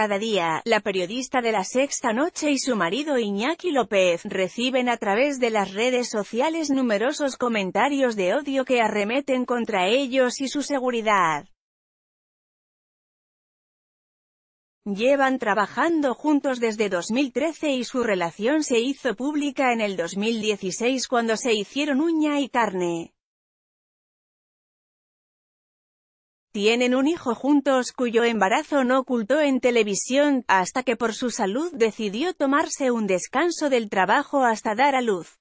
Cada día, la periodista de la Sexta Noche y su marido Iñaki López reciben a través de las redes sociales numerosos comentarios de odio que arremeten contra ellos y su seguridad. Llevan trabajando juntos desde 2013 y su relación se hizo pública en el 2016 cuando se hicieron uña y carne. Tienen un hijo juntos cuyo embarazo no ocultó en televisión, hasta que por su salud decidió tomarse un descanso del trabajo hasta dar a luz.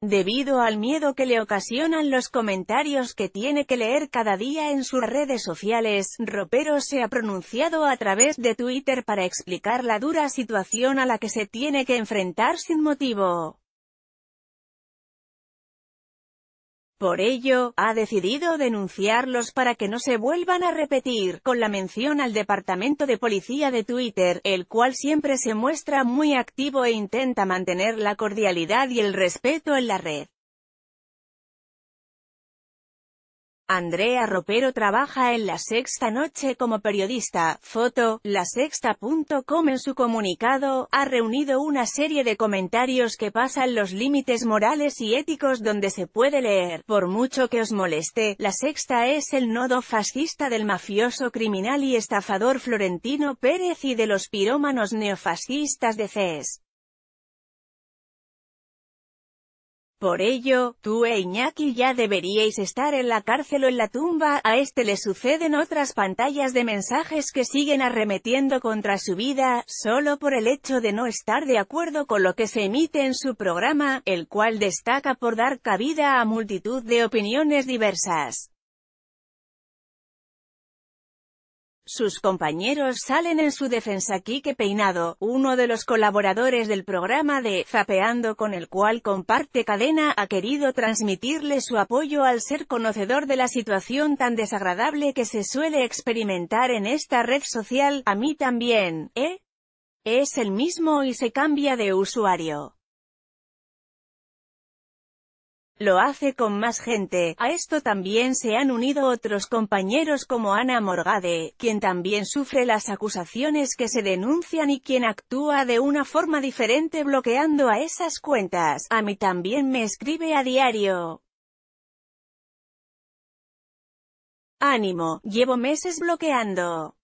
Debido al miedo que le ocasionan los comentarios que tiene que leer cada día en sus redes sociales, Ropero se ha pronunciado a través de Twitter para explicar la dura situación a la que se tiene que enfrentar sin motivo. Por ello, ha decidido denunciarlos para que no se vuelvan a repetir, con la mención al Departamento de Policía de Twitter, el cual siempre se muestra muy activo e intenta mantener la cordialidad y el respeto en la red. Andrea Ropero trabaja en La Sexta Noche como periodista, foto, La sexta.com en su comunicado, ha reunido una serie de comentarios que pasan los límites morales y éticos donde se puede leer, por mucho que os moleste, La Sexta es el nodo fascista del mafioso criminal y estafador Florentino Pérez y de los pirómanos neofascistas de CES. Por ello, tú e Iñaki ya deberíais estar en la cárcel o en la tumba, a este le suceden otras pantallas de mensajes que siguen arremetiendo contra su vida, solo por el hecho de no estar de acuerdo con lo que se emite en su programa, el cual destaca por dar cabida a multitud de opiniones diversas. Sus compañeros salen en su defensa Quique Peinado, uno de los colaboradores del programa de «Zapeando» con el cual comparte cadena, ha querido transmitirle su apoyo al ser conocedor de la situación tan desagradable que se suele experimentar en esta red social, a mí también, ¿eh? Es el mismo y se cambia de usuario. Lo hace con más gente, a esto también se han unido otros compañeros como Ana Morgade, quien también sufre las acusaciones que se denuncian y quien actúa de una forma diferente bloqueando a esas cuentas. A mí también me escribe a diario. Ánimo, llevo meses bloqueando.